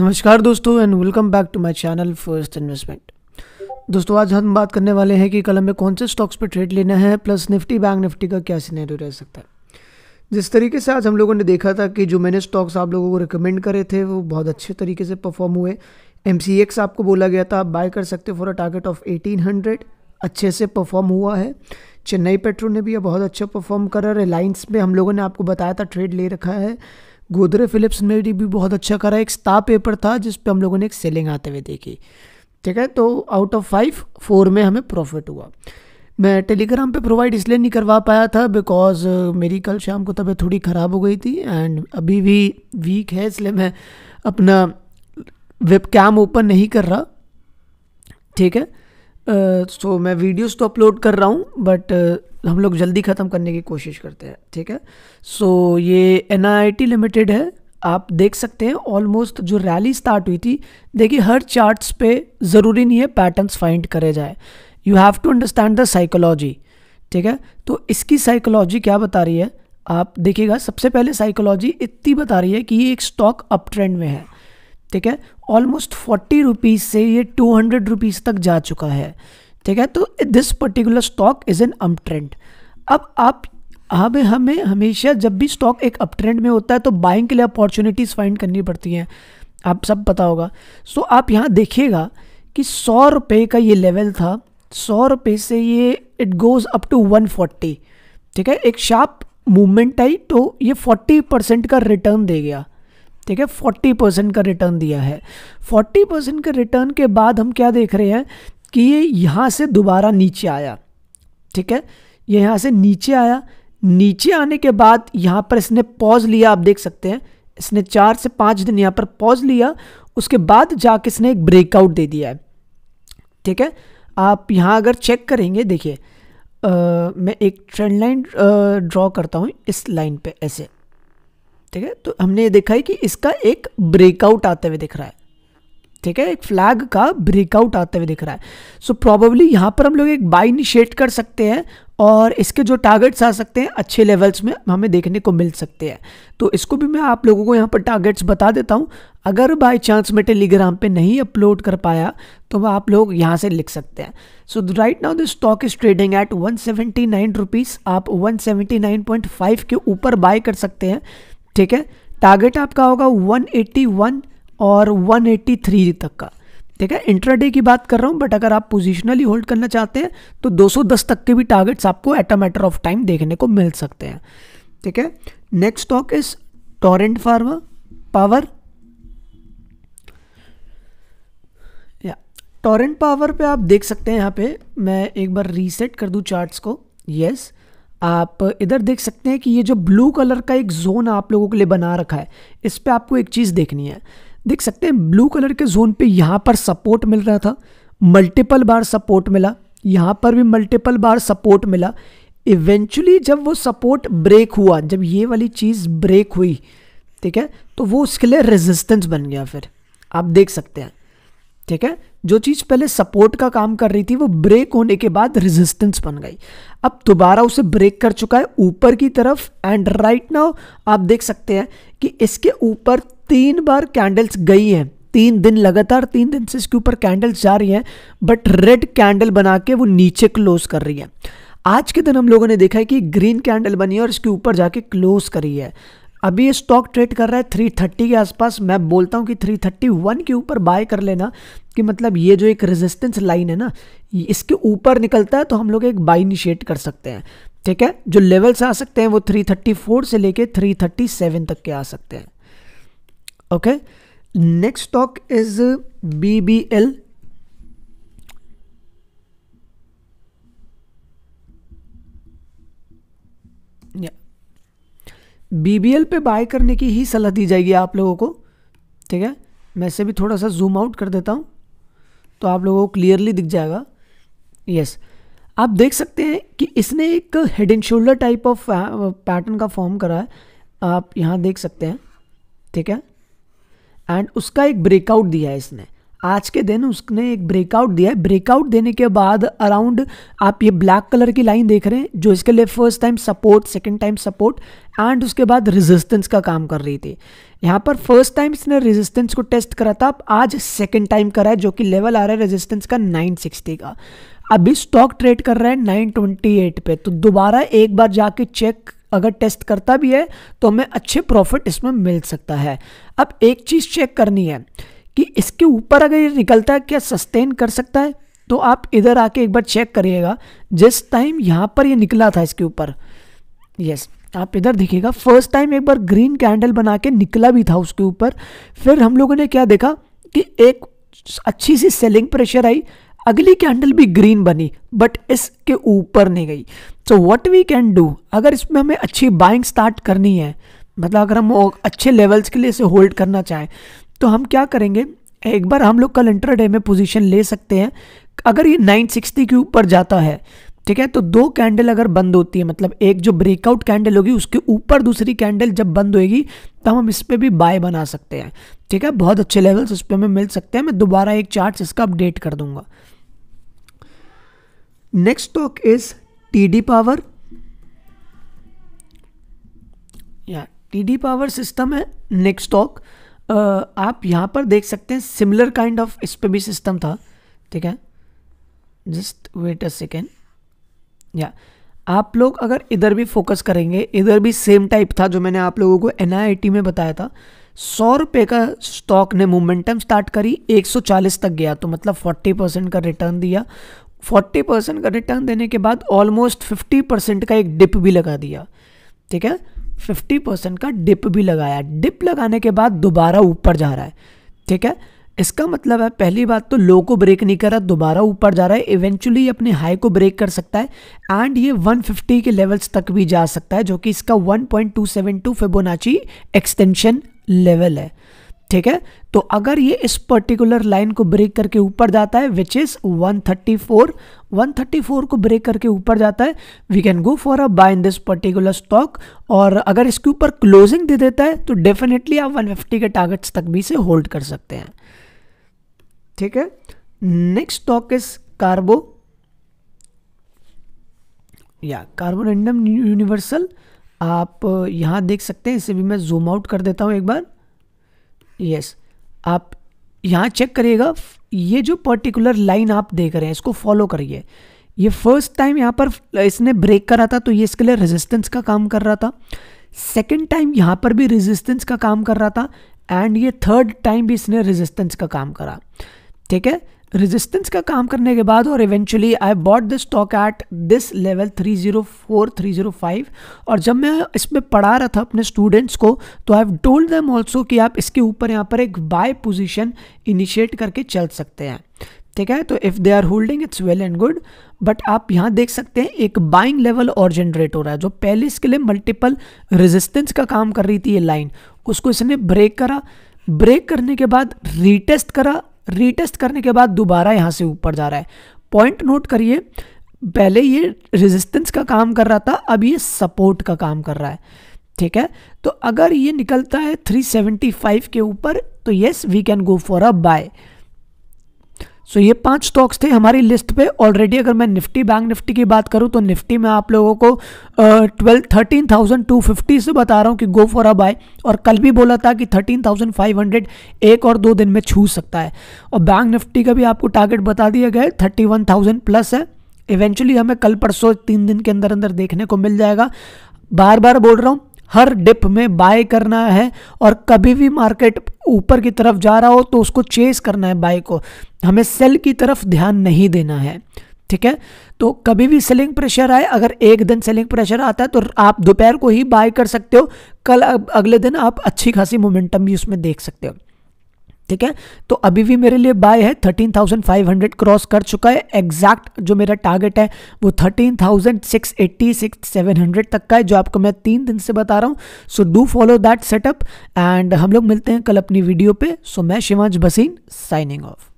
नमस्कार दोस्तों and welcome back to my channel first investment दोस्तों आज हम बात करने वाले हैं कि कल हमें कौन से स्टॉक्स पर ट्रेड लेना है प्लस निफ्टी बैंक निफ्टी का क्या सीनेरियो रह सकता है जिस तरीके से आज हम लोगों ने देखा था कि जो मैंने स्टॉक्स आप लोगों को रिकमेंड करे थे वो बहुत अच्छे तरीके से परफॉर्म हुए एम आपको बोला गया था आप बाय कर सकते हो for a target of eighteen अच्छे से परफॉर्म हुआ है चेन्नई पेट्रो ने भी बहुत अच्छा परफॉर्म करा रिलायंस में हम लोगों ने आपको बताया था ट्रेड ले रखा है गोदरे फिलिप्स ने भी बहुत अच्छा करा एक स्टार पेपर था जिस पे हम लोगों ने एक सेलिंग आते हुए देखी ठीक है तो आउट ऑफ फाइव फोर में हमें प्रॉफिट हुआ मैं टेलीग्राम पे प्रोवाइड इसलिए नहीं करवा पाया था बिकॉज uh, मेरी कल शाम को तबीयत थोड़ी ख़राब हो गई थी एंड अभी भी वीक है इसलिए मैं अपना वेब कैम ओपन नहीं कर रहा ठीक है सो तो मैं वीडियोस तो अपलोड कर रहा हूँ बट हम लोग जल्दी ख़त्म करने की कोशिश करते हैं ठीक है सो ये एन लिमिटेड है आप देख सकते हैं ऑलमोस्ट जो रैली स्टार्ट हुई थी देखिए हर चार्ट्स पे ज़रूरी नहीं है पैटर्न्स फाइंड करे जाए you have to understand the psychology ठीक है तो इसकी साइकोलॉजी क्या बता रही है आप देखिएगा सबसे पहले साइकोलॉजी इतनी बता रही है कि ये एक स्टॉक अप ट्रेंड में है ठीक है ऑलमोस्ट फोर्टी रुपीज़ से ये टू हंड्रेड रुपीज़ तक जा चुका है ठीक है तो this particular stock is an up trend अब आप हमें हमें हमेशा जब भी स्टॉक एक अप ट्रेंड में होता है तो बाइंग के लिए अपॉर्चुनिटीज़ फाइंड करनी पड़ती हैं आप सब पता होगा सो so, आप यहाँ देखिएगा कि सौ रुपये का ये लेवल था सौ रुपये से ये it goes up to one forty ठीक है एक शार्प मूवमेंट आई तो ये फोर्टी परसेंट का रिटर्न दे गया ठीक है फोर्टी परसेंट का रिटर्न दिया है फोर्टी परसेंट के रिटर्न के बाद हम क्या देख रहे हैं कि ये यहाँ से दोबारा नीचे आया ठीक है ये यहाँ से नीचे आया नीचे आने के बाद यहाँ पर इसने पॉज लिया आप देख सकते हैं इसने चार से पाँच दिन यहाँ पर पॉज लिया उसके बाद जाके इसने एक ब्रेकआउट दे दिया है ठीक है आप यहाँ अगर चेक करेंगे देखिए मैं एक ट्रेंड लाइन ड्रॉ करता हूँ इस लाइन पे ऐसे ठीक है तो हमने ये देखा है कि इसका एक ब्रेकआउट आते हुए दिख रहा है ठीक है एक फ्लैग का ब्रेकआउट आते हुए दिख रहा है सो प्रॉबेबली यहाँ पर हम लोग एक बाई इनिशिएट कर सकते हैं और इसके जो टारगेट्स आ सकते हैं अच्छे लेवल्स में हमें देखने को मिल सकते हैं तो इसको भी मैं आप लोगों को यहाँ पर टारगेट्स बता देता हूँ अगर बाई चांस मैं टेलीग्राम पर नहीं अपलोड कर पाया तो वह आप लोग यहाँ से लिख सकते हैं so right now the stock is trading at one seventy nine rupees आप one seventy nine point five के ऊपर बाय कर सकते हैं ठीक है टारगेट आपका होगा 181 और 183 तक का ठीक है इंट्राडे की बात कर रहा हूँ बट अगर आप पोजिशनली होल्ड करना चाहते हैं तो 210 तक के भी टारगेट्स आपको at a matter of time देखने को मिल सकते हैं ठीक है next stock is Torrent pharma power या टॉरेंट पावर पे आप देख सकते हैं यहाँ पे मैं एक बार रीसेट कर दूँ चार्ट्स को यस yes. आप इधर देख सकते हैं कि ये जो ब्लू कलर का एक जोन आप लोगों के लिए बना रखा है इस पर आपको एक चीज़ देखनी है देख सकते हैं ब्लू कलर के जोन पे यहाँ पर सपोर्ट मिल रहा था मल्टीपल बार सपोर्ट मिला यहाँ पर भी मल्टीपल बार सपोर्ट मिला इवेंचुअली जब वो सपोर्ट ब्रेक हुआ जब ये वाली चीज़ ब्रेक हुई ठीक है तो वो उसके लिए रेजिस्टेंस बन गया फिर आप देख सकते हैं ठीक है जो चीज़ पहले सपोर्ट का काम कर रही थी वो ब्रेक होने के बाद रेजिस्टेंस बन गई अब दोबारा उसे ब्रेक कर चुका है ऊपर की तरफ एंड राइट नाउ आप देख सकते हैं कि इसके ऊपर तीन बार कैंडल्स गई हैं तीन दिन लगातार तीन दिन से इसके ऊपर कैंडल्स जा रही हैं बट रेड कैंडल बना के वो नीचे क्लोज कर रही है आज के दिन हम लोगों ने देखा है कि ग्रीन कैंडल बनी है और इसके ऊपर जाके क्लोज करी है अभी ये स्टॉक ट्रेड कर रहा है 330 के आसपास मैं बोलता हूँ कि 331 के ऊपर बाय कर लेना कि मतलब ये जो एक रेजिस्टेंस लाइन है ना इसके ऊपर निकलता है तो हम लोग एक बाई इनिशिएट कर सकते हैं ठीक है जो लेवल्स आ सकते हैं वो 334 से लेके 337 तक के आ सकते हैं okay next stock is B B L B पे बाय करने की ही सलाह दी जाएगी आप लोगों को ठीक है मैं से भी थोड़ा सा जूम आउट कर देता हूँ तो आप लोगों को क्लियरली दिख जाएगा यस आप देख सकते हैं कि इसने एक head and shoulder type of pattern का फॉर्म करा है आप यहाँ देख सकते हैं ठीक है एंड उसका एक ब्रेकआउट दिया है इसने आज के दिन उसने एक ब्रेकआउट दिया है ब्रेकआउट देने के बाद अराउंड आप ये ब्लैक कलर की लाइन देख रहे हैं जो इसके लिए first time support second time support and उसके बाद रेजिस्टेंस का काम कर रही थी यहाँ पर फर्स्ट टाइम इसने रेजिस्टेंस को टेस्ट करा था आज सेकंड टाइम करा है जो कि लेवल आ रहा है रेजिस्टेंस का नाइन का अभी स्टॉक ट्रेड कर रहा है नाइन पे तो दोबारा एक बार जाके चेक अगर टेस्ट करता भी है तो हमें अच्छे प्रॉफिट इसमें मिल सकता है अब एक चीज़ चेक करनी है कि इसके ऊपर अगर ये निकलता है क्या सस्टेन कर सकता है तो आप इधर आके एक बार चेक करिएगा जिस टाइम यहाँ पर ये निकला था इसके ऊपर यस आप इधर देखिएगा फर्स्ट टाइम एक बार ग्रीन कैंडल बना के निकला भी था उसके ऊपर फिर हम लोगों ने क्या देखा कि एक अच्छी सी सेलिंग प्रेशर आई अगली कैंडल भी ग्रीन बनी बट इसके ऊपर नहीं गई so what we can do अगर इसमें हमें अच्छी बाइंग स्टार्ट करनी है मतलब अगर हम अच्छे लेवल्स के लिए इसे होल्ड करना चाहें तो हम क्या करेंगे एक बार हम लोग कल इंटर डे में पोजीशन ले सकते हैं अगर ये 960 के ऊपर जाता है ठीक है तो दो कैंडल अगर बंद होती है मतलब एक जो ब्रेकआउट कैंडल होगी उसके ऊपर दूसरी कैंडल जब बंद होएगी तब हम इस पर भी बाय बना सकते हैं ठीक है बहुत अच्छे लेवल्स उस पर हमें मिल सकते हैं मैं दोबारा एक चार्ट इसका अपडेट कर दूंगा next stock is T D power या टी डी पावर सिस्टम है नेक्स्ट स्टॉक आप यहाँ पर देख सकते हैं सिमिलर काइंड ऑफ इस पर भी सिस्टम था ठीक है जस्ट वेट अ सेकेंड या आप लोग अगर इधर भी फोकस करेंगे इधर भी सेम टाइप था जो मैंने आप लोगों को एन में बताया था सौ रुपये का स्टॉक ने मोमेंटम स्टार्ट करी 140 तक गया तो मतलब 40 परसेंट का रिटर्न दिया 40 परसेंट का रिटर्न देने के बाद ऑलमोस्ट 50 परसेंट का एक डिप भी लगा दिया ठीक है फिफ्टी परसेंट का डिप भी लगाया डिप लगाने के बाद दोबारा ऊपर जा रहा है ठीक है इसका मतलब है पहली बात तो लो को ब्रेक नहीं कर रहा दोबारा ऊपर जा रहा है इवेंचुअली अपने हाई को ब्रेक कर सकता है एंड ये 150 के लेवल्स तक भी जा सकता है जो कि इसका 1.272 फिबोनाची एक्सटेंशन लेवल है ठीक है तो अगर ये इस पर्टिकुलर लाइन को ब्रेक करके ऊपर जाता है विच इज 134 134 को ब्रेक करके ऊपर जाता है we can go for a buy in this particular stock और अगर इसके ऊपर क्लोजिंग दे देता है तो डेफिनेटली आप 150 के टारगेट्स तक भी इसे होल्ड कर सकते हैं ठीक है नेक्स्ट स्टॉक इज कार्बो या कार्बोरेंडम यूनिवर्सल आप यहां देख सकते हैं इसे भी मैं जूम आउट कर देता हूं एक बार यस आप यहाँ चेक करिएगा ये जो पर्टिकुलर लाइन आप देख रहे हैं इसको फॉलो करिए ये फर्स्ट टाइम यहाँ पर इसने ब्रेक करा था तो ये इसके लिए रेजिस्टेंस का काम कर रहा था सेकेंड टाइम यहाँ पर भी रेजिस्टेंस का काम कर रहा था एंड ये थर्ड टाइम भी इसने रेजिस्टेंस का काम करा ठीक है रेजिस्टेंस का काम करने के बाद और eventually I bought this stock at this level 304 305 और जब मैं इसमें पढ़ा रहा था अपने स्टूडेंट्स को तो I have told them also कि आप इसके ऊपर यहाँ पर एक बाय पोजीशन इनिशिएट करके चल सकते हैं ठीक है तो if they are holding it's well and good but आप यहाँ देख सकते हैं एक बाइंग लेवल और जनरेट हो रहा है जो पहले इसके लिए मल्टीपल रेजिस्टेंस का काम कर रही थी ये लाइन उसको इसने ब्रेक करा ब्रेक करने के बाद रीटेस्ट करा रीटेस्ट करने के बाद दोबारा यहाँ से ऊपर जा रहा है पॉइंट नोट करिए पहले ये रेजिस्टेंस का काम कर रहा था अब ये सपोर्ट का काम कर रहा है ठीक है तो अगर ये निकलता है 375 के ऊपर तो yes we can go for a buy so so, ये पांच स्टॉक्स थे हमारी लिस्ट पे ऑलरेडी अगर मैं निफ्टी बैंक निफ्टी की बात करूँ तो निफ्टी में आप लोगों को twelve thirteen thousand two fifty से बता रहा हूँ कि गो फॉर अ बाय और कल भी बोला था कि थर्टीन थाउजेंड फाइव हंड्रेड एक और दो दिन में छू सकता है और बैंक निफ्टी का भी आपको टारगेट बता दिया गया है थर्टी वन थाउजेंड प्लस है इवेंचुअली हमें कल परसों तीन दिन के अंदर अंदर देखने को मिल जाएगा बार बार बोल रहा हूँ हर डिप में बाय करना है और कभी भी मार्केट ऊपर की तरफ जा रहा हो तो उसको चेस करना है बाय को हमें सेल की तरफ ध्यान नहीं देना है ठीक है तो कभी भी सेलिंग प्रेशर आए अगर एक दिन सेलिंग प्रेशर आता है तो आप दोपहर को ही बाय कर सकते हो कल अगले दिन आप अच्छी खासी मोमेंटम भी उसमें देख सकते हो ठीक है तो अभी भी मेरे लिए बाय है 13,500 क्रॉस कर चुका है एग्जैक्ट जो मेरा टारगेट है वो 13,680 6,700 तक का है जो आपको मैं तीन दिन से बता रहा हूँ so do follow that setup and हम लोग मिलते हैं कल अपनी वीडियो पे सो so, मैं शिवांश बसीन साइनिंग ऑफ